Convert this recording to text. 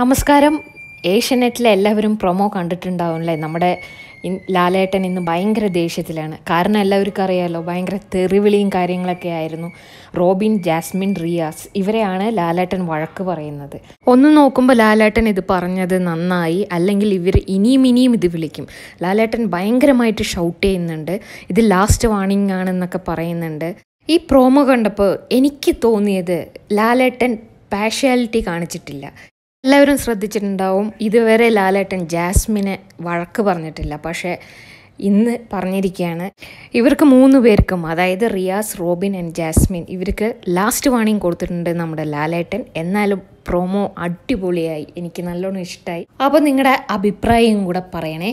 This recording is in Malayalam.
നമസ്കാരം ഏഷ്യനെറ്റിലെ എല്ലാവരും പ്രൊമോ കണ്ടിട്ടുണ്ടാവുമല്ലേ അല്ലേ നമ്മുടെ ലാലേട്ടൻ ഇന്ന് ഭയങ്കര ദേഷ്യത്തിലാണ് കാരണം എല്ലാവർക്കും അറിയാമല്ലോ ഭയങ്കര തെറിവിളിയും കാര്യങ്ങളൊക്കെ ആയിരുന്നു റോബിൻ ജാസ്മിൻ റിയാസ് ഇവരെയാണ് ലാലേട്ടൻ വഴക്ക് പറയുന്നത് ഒന്ന് നോക്കുമ്പോൾ ലാലേട്ടൻ ഇത് പറഞ്ഞത് നന്നായി അല്ലെങ്കിൽ ഇവർ ഇനിയും ഇനിയും ഇത് വിളിക്കും ലാലേട്ടൻ ഭയങ്കരമായിട്ട് ഷൗട്ട് ചെയ്യുന്നുണ്ട് ഇത് ലാസ്റ്റ് വാണിംഗ് ആണെന്നൊക്കെ പറയുന്നുണ്ട് ഈ പ്രോമോ കണ്ടപ്പോൾ എനിക്ക് തോന്നിയത് ലാലേട്ടൻ പാഷ്യാലിറ്റി കാണിച്ചിട്ടില്ല എല്ലാവരും ശ്രദ്ധിച്ചിട്ടുണ്ടാവും ഇതുവരെ ലാലേട്ടൻ ജാസ്മിനെ വഴക്ക് പറഞ്ഞിട്ടില്ല പക്ഷേ ഇന്ന് പറഞ്ഞിരിക്കുകയാണ് ഇവർക്ക് മൂന്ന് പേർക്കും അതായത് റിയാസ് റോബിൻ ആൻഡ് ജാസ്മിൻ ഇവർക്ക് ലാസ്റ്റ് വാണിംഗ് കൊടുത്തിട്ടുണ്ട് നമ്മുടെ ലാലേട്ടൻ എന്നാലും പ്രോമോ അടിപൊളിയായി എനിക്ക് നല്ലോണം ഇഷ്ടമായി അപ്പോൾ നിങ്ങളുടെ അഭിപ്രായം കൂടെ പറയണേ